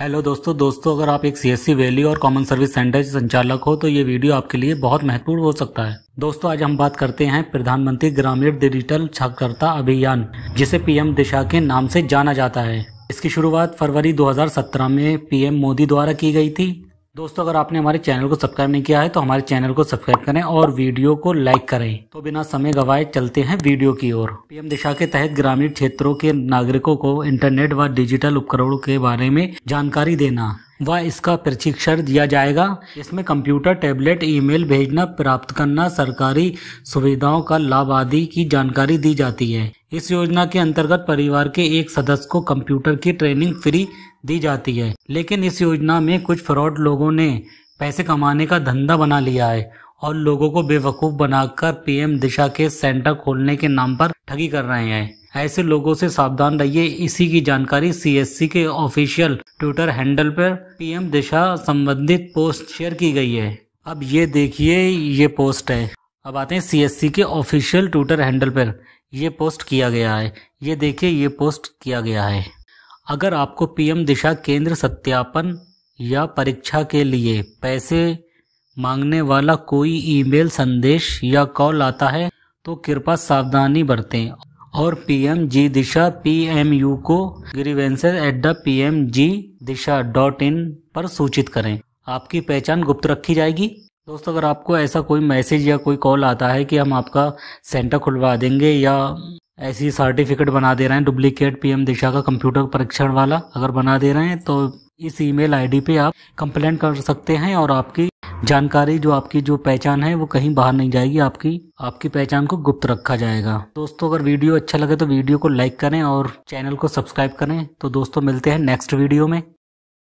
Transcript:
hello दोस्तों दोस्तों अगर आप एक सी एस सी वैली और कॉमन सर्विस सेंटर संचालक हो तो ये वीडियो आपके लिए बहुत महत्वपूर्ण हो सकता है दोस्तों आज हम बात करते हैं प्रधानमंत्री ग्रामीण डिजिटल साक्षरता अभियान जिसे पीएम दिशा के नाम से जाना जाता है इसकी शुरुआत फरवरी 2017 में पीएम मोदी द्वारा की गई थी दोस्तों अगर आपने हमारे चैनल को सब्सक्राइब नहीं किया है तो हमारे चैनल को सब्सक्राइब करें और वीडियो को लाइक करें तो बिना समय गवाए चलते हैं वीडियो की ओर पीएम दिशा के तहत ग्रामीण क्षेत्रों के नागरिकों को इंटरनेट व डिजिटल उपकरणों के बारे में जानकारी देना व इसका प्रशिक्षण दिया जाएगा इसमें कंप्यूटर टैबलेट ईमेल भेजना प्राप्त करना सरकारी सुविधाओं का लाभ आदि की जानकारी दी जाती है इस योजना के अंतर्गत परिवार के एक सदस्य को कंप्यूटर की ट्रेनिंग फ्री दी जाती है लेकिन इस योजना में कुछ फ्रॉड लोगों ने पैसे कमाने का धंधा बना लिया है और लोगों को बेवकूफ़ बनाकर पीएम दिशा के सेंटर खोलने के नाम पर ठगी कर रहे हैं ऐसे लोगों से सावधान रहिए इसी की जानकारी सीएससी के ऑफिशियल ट्विटर हैंडल पर पीएम दिशा संबंधित पोस्ट शेयर की गई है अब ये देखिए ये पोस्ट है अब आते हैं सीएससी के ऑफिशियल ट्विटर हैंडल पर ये पोस्ट किया गया है ये देखिए ये पोस्ट किया गया है अगर आपको पीएम दिशा केंद्र सत्यापन या परीक्षा के लिए पैसे मांगने वाला कोई ईमेल संदेश या कॉल आता है तो कृपा सावधानी बरतें और पीएम जी दिशा पीएमयू को grievances at the P M G Disha dot in पर सूचित करें आपकी पहचान गुप्त रखी जाएगी दोस्तों अगर आपको ऐसा कोई मैसेज या कोई कॉल आता है कि हम आपका सेंटर खुलवा देंगे या ऐसी सर्टिफिकेट बना दे रहे हैं डुप्लीकेट पीएम दिशा का कंप्यूटर परीक्षण वाला अगर बना दे रहे हैं तो इस ईमेल आईडी पे आप कंप्लेंट कर सकते हैं और आपकी जानकारी जो आपकी जो पहचान है वो कहीं बाहर नहीं जाएगी आपकी आपकी पहचान को गुप्त रखा जाएगा दोस्तों अगर वीडियो अच्छा लगे तो वीडियो को लाइक करें और चैनल को सब्सक्राइब करें तो दोस्तों मिलते हैं नेक्स्ट वीडियो में